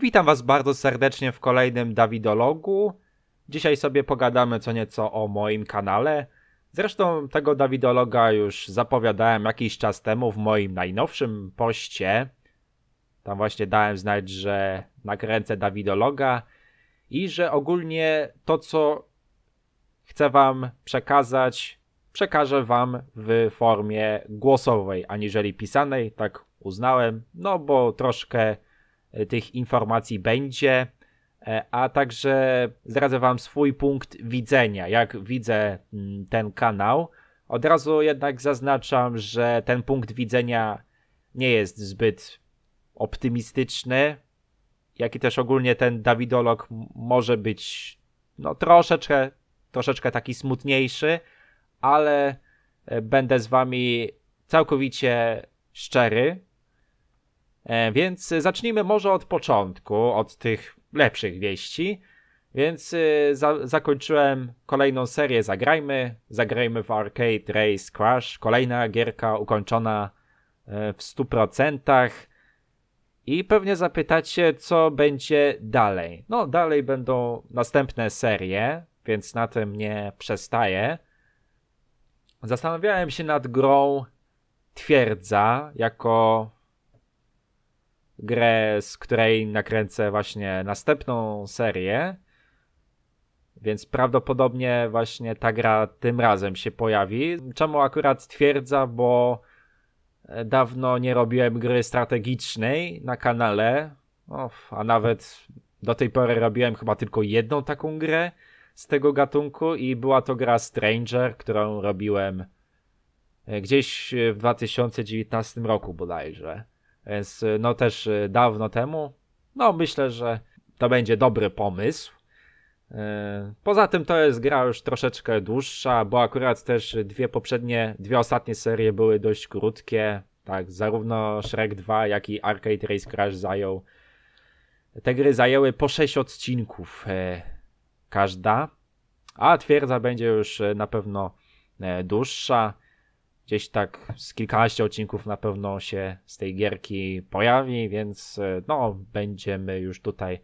Witam Was bardzo serdecznie w kolejnym Dawidologu. Dzisiaj sobie pogadamy co nieco o moim kanale. Zresztą tego Dawidologa już zapowiadałem jakiś czas temu w moim najnowszym poście. Tam właśnie dałem znać, że nakręcę Dawidologa i że ogólnie to, co chcę Wam przekazać, przekażę Wam w formie głosowej, aniżeli pisanej. Tak uznałem, no bo troszkę E, tych informacji będzie, e, a także zdradzę Wam swój punkt widzenia, jak widzę mm, ten kanał. Od razu jednak zaznaczam, że ten punkt widzenia nie jest zbyt optymistyczny, jak i też ogólnie ten Dawidolog może być no troszeczkę, troszeczkę taki smutniejszy, ale e, będę z Wami całkowicie szczery E, więc zacznijmy może od początku, od tych lepszych wieści. Więc e, za zakończyłem kolejną serię Zagrajmy. Zagrajmy w Arcade Race Crash. Kolejna gierka ukończona e, w 100%. I pewnie zapytacie, co będzie dalej. No, dalej będą następne serie, więc na tym nie przestaję. Zastanawiałem się nad grą Twierdza jako grę, z której nakręcę właśnie następną serię. Więc prawdopodobnie właśnie ta gra tym razem się pojawi. Czemu akurat twierdza, bo e, dawno nie robiłem gry strategicznej na kanale, a nawet do tej pory robiłem chyba tylko jedną taką grę z tego gatunku i była to gra Stranger, którą robiłem e, gdzieś w 2019 roku bodajże. Więc y, no też y, dawno temu, no myślę, że to będzie dobry pomysł. Y, poza tym to jest gra już troszeczkę dłuższa, bo akurat też dwie poprzednie, dwie ostatnie serie były dość krótkie. Tak, zarówno Shrek 2, jak i Arcade Race Crash zajął. Te gry zajęły po 6 odcinków e, każda, a twierdza będzie już e, na pewno e, dłuższa gdzieś tak z kilkanaście odcinków na pewno się z tej gierki pojawi, więc e, no, będziemy już tutaj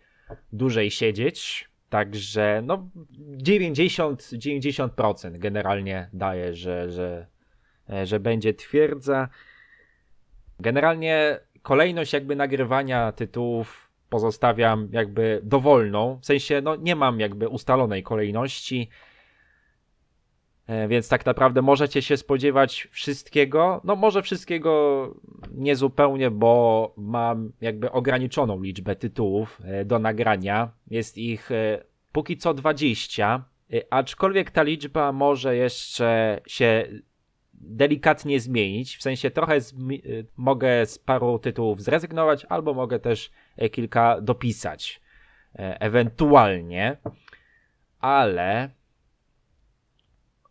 dłużej siedzieć. Także no 90, 90% generalnie daje, że, że, e, że będzie twierdza. Generalnie kolejność jakby nagrywania tytułów pozostawiam jakby dowolną. W sensie no nie mam jakby ustalonej kolejności. E, więc tak naprawdę możecie się spodziewać wszystkiego. No może wszystkiego nie zupełnie, bo mam jakby ograniczoną liczbę tytułów e, do nagrania. Jest ich e, póki co 20, aczkolwiek ta liczba może jeszcze się delikatnie zmienić. W sensie trochę mogę z paru tytułów zrezygnować, albo mogę też kilka dopisać. Ewentualnie. Ale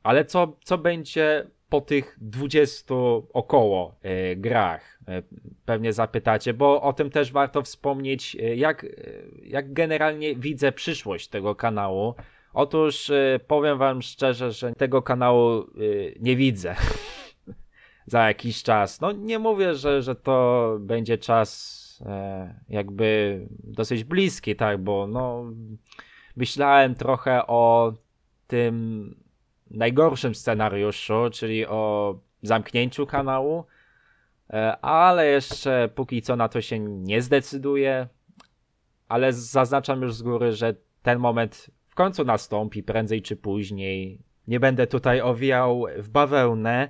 ale co, co będzie po tych 20 około y, grach? E, pewnie zapytacie, bo o tym też warto wspomnieć, e, jak, jak generalnie widzę przyszłość tego kanału. Otóż y, powiem Wam szczerze, że tego kanału nie widzę za jakiś czas. No nie mówię, że, że to będzie czas jakby dosyć bliski, tak, bo no myślałem trochę o tym najgorszym scenariuszu, czyli o zamknięciu kanału, e, ale jeszcze póki co na to się nie zdecyduje. Ale zaznaczam już z góry, że ten moment w końcu nastąpi, prędzej czy później. Nie będę tutaj owijał w bawełnę.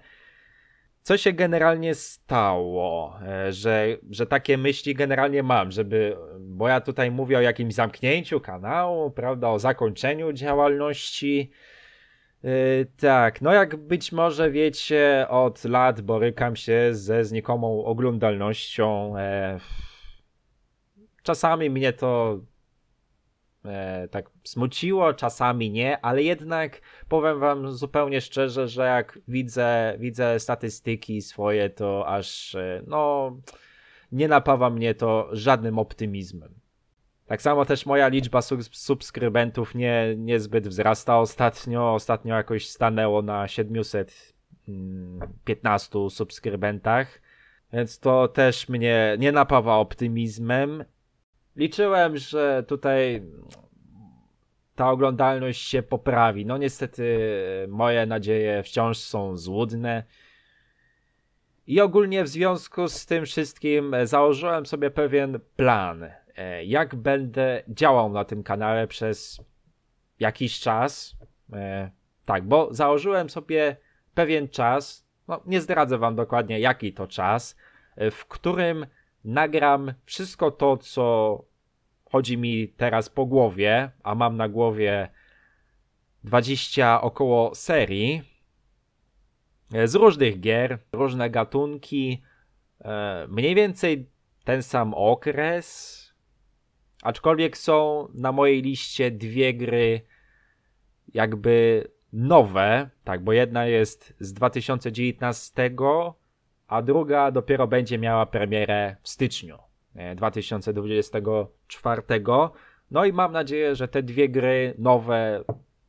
Co się generalnie stało, e, że, że takie myśli generalnie mam, żeby, bo ja tutaj mówię o jakimś zamknięciu kanału, prawda, o zakończeniu działalności, Yy, tak, no jak być może wiecie, od lat borykam się ze znikomą oglądalnością. E, czasami mnie to e, tak smuciło, czasami nie, ale jednak powiem wam zupełnie szczerze, że jak widzę, widzę statystyki swoje, to aż e, no nie napawa mnie to żadnym optymizmem. Tak samo też moja liczba subskrybentów nie, niezbyt wzrasta ostatnio. Ostatnio jakoś stanęło na 715 mm, subskrybentach, więc to też mnie nie napawa optymizmem. Liczyłem, że tutaj ta oglądalność się poprawi. No niestety moje nadzieje wciąż są złudne. I ogólnie w związku z tym wszystkim założyłem sobie pewien plan E, jak będę działał na tym kanale przez jakiś czas. E, tak, bo założyłem sobie pewien czas, no nie zdradzę wam dokładnie jaki to czas, e, w którym nagram wszystko to, co chodzi mi teraz po głowie, a mam na głowie 20 około serii z różnych gier, różne gatunki, mniej więcej ten sam okres, Aczkolwiek są na mojej liście dwie gry jakby nowe, tak, bo jedna jest z 2019, a druga dopiero będzie miała premierę w styczniu 2024. E, no i mam nadzieję, że te dwie gry nowe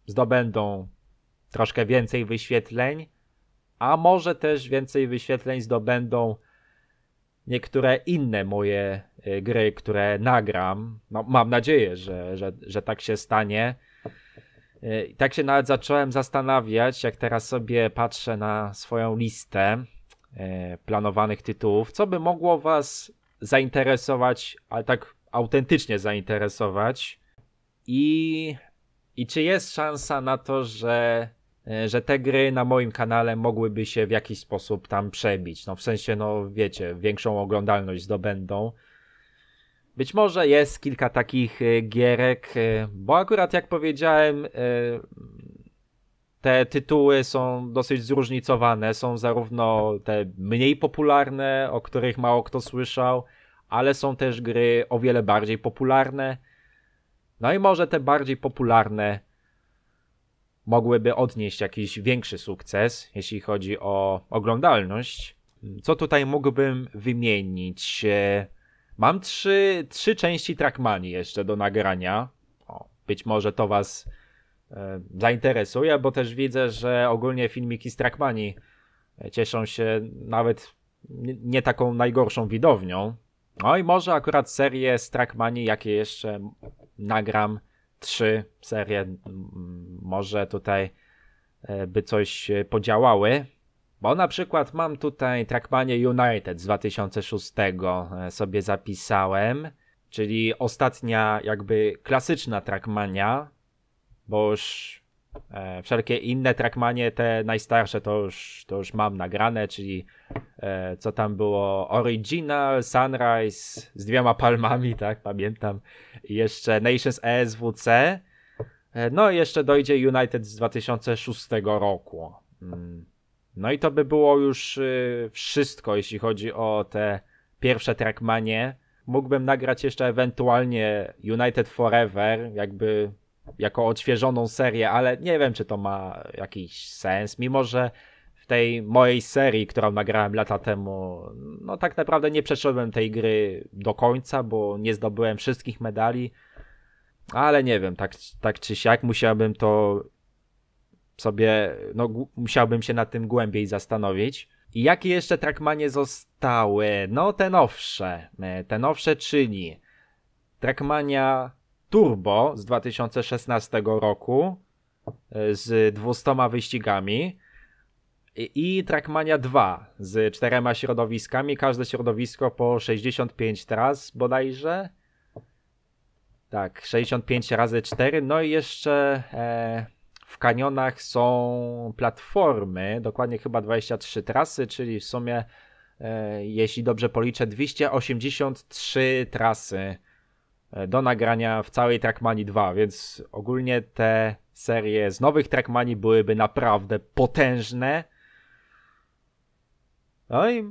zdobędą troszkę więcej wyświetleń, a może też więcej wyświetleń zdobędą niektóre inne moje e, gry, które nagram. No, mam nadzieję, że, że, że tak się stanie. E, I tak się nawet zacząłem zastanawiać, jak teraz sobie patrzę na swoją listę e, planowanych tytułów, co by mogło Was zainteresować, ale tak autentycznie zainteresować. I, i czy jest szansa na to, że E, że te gry na moim kanale mogłyby się w jakiś sposób tam przebić. No w sensie, no wiecie, większą oglądalność zdobędą. Być może jest kilka takich e, gierek, e, bo akurat jak powiedziałem, te tytuły są dosyć zróżnicowane. Są zarówno te mniej popularne, o których mało kto słyszał, ale są też gry o wiele bardziej popularne. No i może te bardziej popularne mogłyby odnieść jakiś większy sukces, jeśli chodzi o oglądalność. Co tutaj mógłbym wymienić? E, mam trzy, trzy części Trackmani jeszcze do nagrania. O, być może to Was e, zainteresuje, bo też widzę, że ogólnie filmiki z Trackmani e, cieszą się nawet nie taką najgorszą widownią. No i może akurat serię z Trackmani, jakie jeszcze nagram, trzy serie może tutaj e, by coś e, podziałały. Bo na przykład mam tutaj Trackmania United z 2006 e, sobie zapisałem, czyli ostatnia jakby klasyczna Trackmania, bo już E, wszelkie inne trackmanie, te najstarsze, to już, to już mam nagrane, czyli e, co tam było? Original, Sunrise z dwiema palmami, tak, pamiętam. I jeszcze Nations ESWC. E, no i jeszcze dojdzie United z 2006 roku. Mm. No i to by było już y, wszystko, jeśli chodzi o te pierwsze trackmanie. Mógłbym nagrać jeszcze ewentualnie United Forever, jakby jako odświeżoną serię, ale nie wiem, czy to ma jakiś sens, mimo że w tej mojej serii, którą nagrałem lata temu, no tak naprawdę nie przeszedłem tej gry do końca, bo nie zdobyłem wszystkich medali, ale nie wiem, tak, tak czy siak musiałbym to sobie, no musiałbym się nad tym głębiej zastanowić. I jakie jeszcze Trackmanie zostały? No te nowsze, e, te nowsze, czyli Trackmania Turbo z 2016 roku e, z 200 wyścigami i Trackmania 2 z czterema środowiskami, każde środowisko po 65 tras bodajże. Tak, 65 razy 4. No i jeszcze e, w kanionach są platformy, dokładnie chyba 23 trasy, czyli w sumie, e, jeśli dobrze policzę, 283 trasy E, do nagrania w całej Trackmanii 2, więc ogólnie te serie z nowych Trackmanii byłyby naprawdę potężne. No i,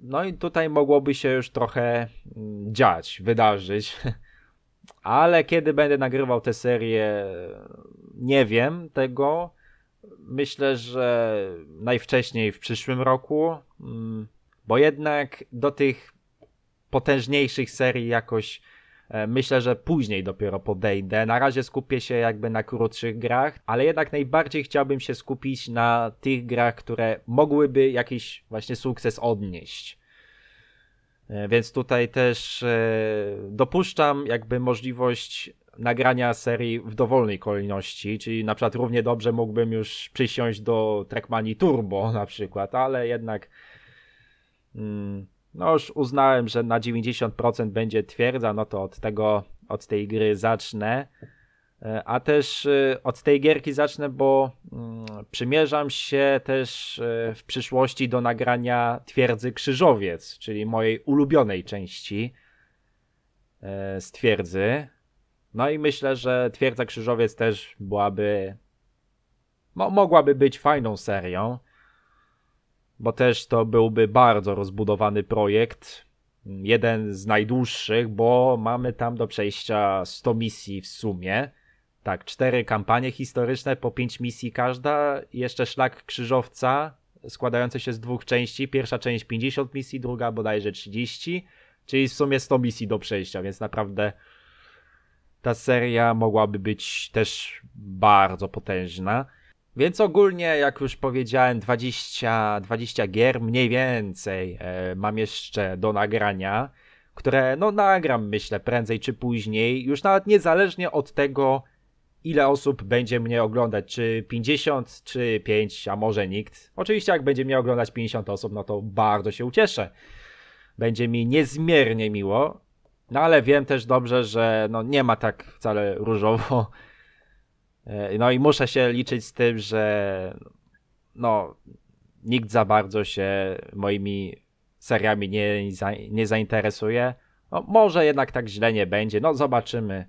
no i tutaj mogłoby się już trochę mm, dziać, wydarzyć. Ale kiedy będę nagrywał te serię, nie wiem tego. Myślę, że najwcześniej w przyszłym roku, mm, bo jednak do tych potężniejszych serii jakoś E, myślę, że później dopiero podejdę. Na razie skupię się jakby na krótszych grach, ale jednak najbardziej chciałbym się skupić na tych grach, które mogłyby jakiś właśnie sukces odnieść. E, więc tutaj też e, dopuszczam jakby możliwość nagrania serii w dowolnej kolejności, czyli na przykład równie dobrze mógłbym już przysiąść do Trackmani Turbo na przykład, ale jednak mm, no już uznałem, że na 90% będzie twierdza, no to od tego, od tej gry zacznę. E, a też e, od tej gierki zacznę, bo mm, przymierzam się też e, w przyszłości do nagrania Twierdzy Krzyżowiec, czyli mojej ulubionej części z Twierdzy. No i myślę, że Twierdza Krzyżowiec też byłaby, mogłaby być fajną serią bo też to byłby bardzo rozbudowany projekt. Jeden z najdłuższych, bo mamy tam do przejścia 100 misji w sumie. Tak, cztery kampanie historyczne, po pięć misji każda, jeszcze szlak krzyżowca składający się z dwóch części. Pierwsza część 50 misji, druga bodajże 30, czyli w sumie 100 misji do przejścia, więc naprawdę ta seria mogłaby być też bardzo potężna. Więc ogólnie, jak już powiedziałem, 20, 20 gier mniej więcej e, mam jeszcze do nagrania, które no nagram myślę prędzej czy później, już nawet niezależnie od tego, ile osób będzie mnie oglądać, czy 50, czy 5, a może nikt. Oczywiście jak będzie mnie oglądać 50 osób, no to bardzo się ucieszę. Będzie mi niezmiernie miło, no ale wiem też dobrze, że no nie ma tak wcale różowo E, no i muszę się liczyć z tym, że no, nikt za bardzo się moimi seriami nie, nie zainteresuje. No, może jednak tak źle nie będzie. No zobaczymy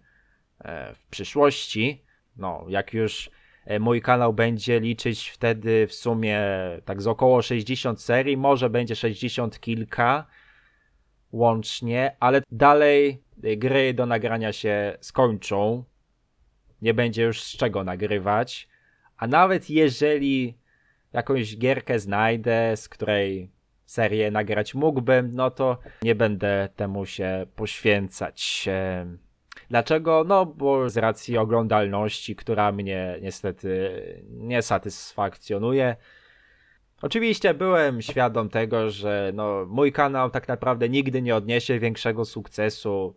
e, w przyszłości. No, jak już e, mój kanał będzie liczyć wtedy w sumie tak z około 60 serii, może będzie 60 kilka łącznie, ale dalej gry do nagrania się skończą nie będzie już z czego nagrywać. A nawet jeżeli jakąś gierkę znajdę, z której serię nagrać mógłbym, no to nie będę temu się poświęcać. Dlaczego? No, bo z racji oglądalności, która mnie niestety nie satysfakcjonuje. Oczywiście byłem świadom tego, że no, mój kanał tak naprawdę nigdy nie odniesie większego sukcesu.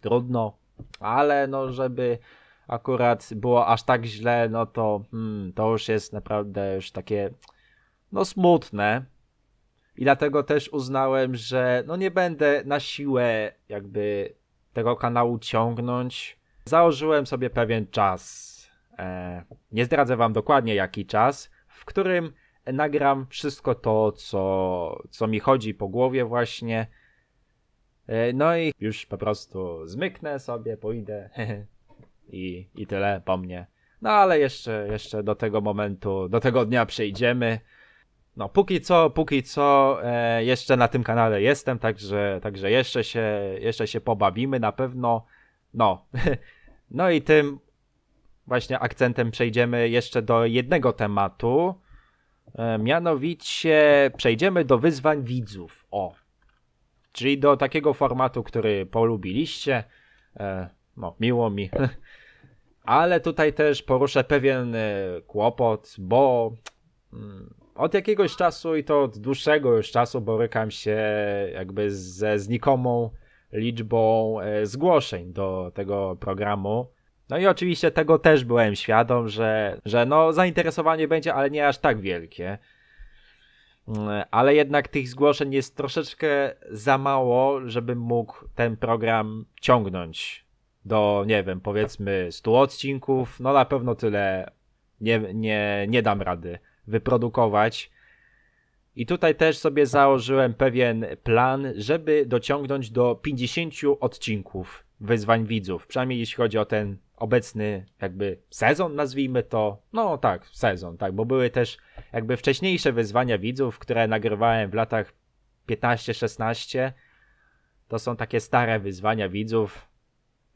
Trudno, ale no, żeby akurat było aż tak źle, no to hmm, to już jest naprawdę już takie no smutne. I dlatego też uznałem, że no nie będę na siłę jakby tego kanału ciągnąć. Założyłem sobie pewien czas. E, nie zdradzę wam dokładnie jaki czas, w którym nagram wszystko to, co, co mi chodzi po głowie właśnie. E, no i już po prostu zmyknę sobie, pójdę. i, i tyle po mnie. No ale jeszcze, jeszcze do tego momentu, do tego dnia przejdziemy. No póki co, póki co e, jeszcze na tym kanale jestem, także, także jeszcze, się, jeszcze się pobawimy na pewno. No, no i tym właśnie akcentem przejdziemy jeszcze do jednego tematu. E, mianowicie przejdziemy do wyzwań widzów. O, czyli do takiego formatu, który polubiliście. E, no, miło mi. Ale tutaj też poruszę pewien e, kłopot, bo mm, od jakiegoś czasu i to od dłuższego już czasu borykam się jakby ze znikomą liczbą e, zgłoszeń do tego programu. No i oczywiście tego też byłem świadom, że, że no zainteresowanie będzie, ale nie aż tak wielkie. Mm, ale jednak tych zgłoszeń jest troszeczkę za mało, żebym mógł ten program ciągnąć do, nie wiem, powiedzmy 100 odcinków, no na pewno tyle nie, nie, nie dam rady wyprodukować. I tutaj też sobie założyłem pewien plan, żeby dociągnąć do 50 odcinków wyzwań widzów, przynajmniej jeśli chodzi o ten obecny jakby sezon, nazwijmy to. No tak, sezon, tak, bo były też jakby wcześniejsze wyzwania widzów, które nagrywałem w latach 15-16. To są takie stare wyzwania widzów,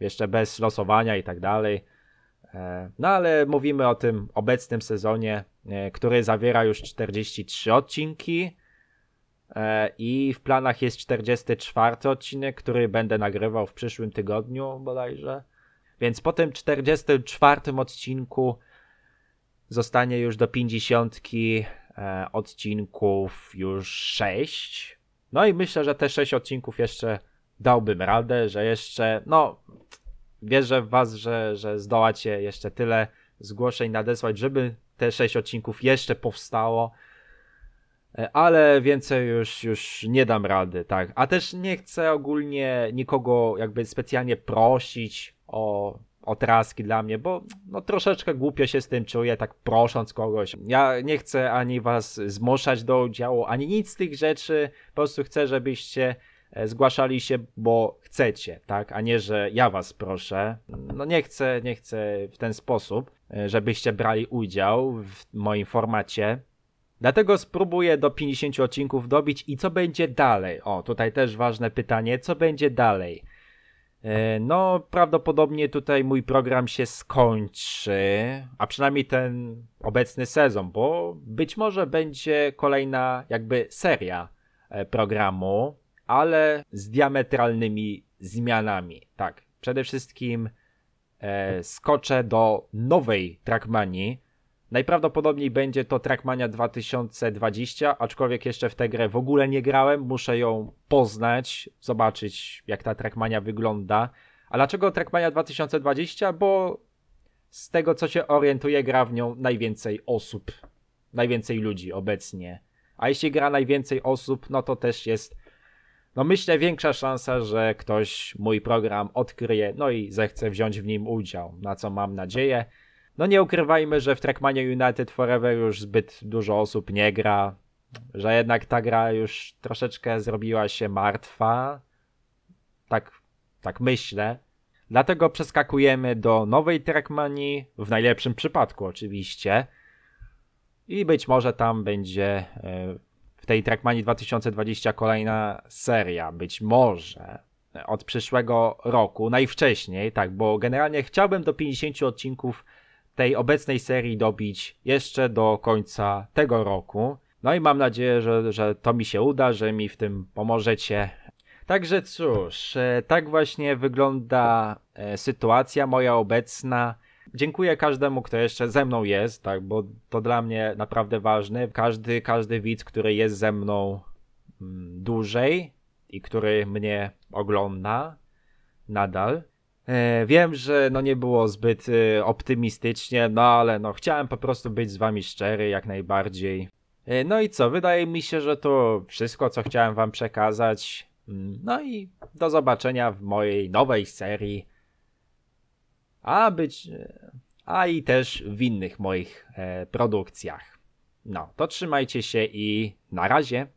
jeszcze bez losowania i tak dalej. E, no ale mówimy o tym obecnym sezonie, e, który zawiera już 43 odcinki e, i w planach jest 44 odcinek, który będę nagrywał w przyszłym tygodniu bodajże. Więc po tym 44 odcinku zostanie już do 50 odcinków już 6. No i myślę, że te 6 odcinków jeszcze dałbym radę, że jeszcze, no, wierzę w Was, że, że zdołacie jeszcze tyle zgłoszeń nadesłać, żeby te sześć odcinków jeszcze powstało. Ale więcej już, już nie dam rady, tak. A też nie chcę ogólnie nikogo jakby specjalnie prosić o, o traski dla mnie, bo no, troszeczkę głupio się z tym czuję, tak prosząc kogoś. Ja nie chcę ani was zmuszać do udziału, ani nic z tych rzeczy. Po prostu chcę, żebyście E, zgłaszali się, bo chcecie, tak, a nie, że ja was proszę. No nie chcę, nie chcę w ten sposób, e, żebyście brali udział w moim formacie. Dlatego spróbuję do 50 odcinków dobić i co będzie dalej? O, tutaj też ważne pytanie, co będzie dalej? E, no, prawdopodobnie tutaj mój program się skończy, a przynajmniej ten obecny sezon, bo być może będzie kolejna jakby seria programu ale z diametralnymi zmianami. Tak, przede wszystkim e, skoczę do nowej Trackmanii. Najprawdopodobniej będzie to Trackmania 2020, aczkolwiek jeszcze w tę grę w ogóle nie grałem. Muszę ją poznać, zobaczyć jak ta Trackmania wygląda. A dlaczego Trackmania 2020? Bo z tego co się orientuję, gra w nią najwięcej osób, najwięcej ludzi obecnie. A jeśli gra najwięcej osób, no to też jest no myślę większa szansa, że ktoś mój program odkryje, no i zechce wziąć w nim udział, na co mam nadzieję. No nie ukrywajmy, że w Trackmania United Forever już zbyt dużo osób nie gra, że jednak ta gra już troszeczkę zrobiła się martwa. Tak, tak myślę. Dlatego przeskakujemy do nowej Trackmanii, w najlepszym przypadku oczywiście. I być może tam będzie e, w tej Trackmanii 2020 kolejna seria, być może od przyszłego roku, najwcześniej, tak, bo generalnie chciałbym do 50 odcinków tej obecnej serii dobić jeszcze do końca tego roku. No i mam nadzieję, że, że to mi się uda, że mi w tym pomożecie. Także cóż, e, tak właśnie wygląda e, sytuacja moja obecna. Dziękuję każdemu, kto jeszcze ze mną jest, tak, bo to dla mnie naprawdę ważne. Każdy, każdy widz, który jest ze mną mm, dłużej i który mnie ogląda nadal. E, wiem, że no nie było zbyt y, optymistycznie, no ale no chciałem po prostu być z wami szczery jak najbardziej. E, no i co, wydaje mi się, że to wszystko, co chciałem wam przekazać. Mm, no i do zobaczenia w mojej nowej serii a być, e, a i też w innych moich e, produkcjach. No, to trzymajcie się i na razie.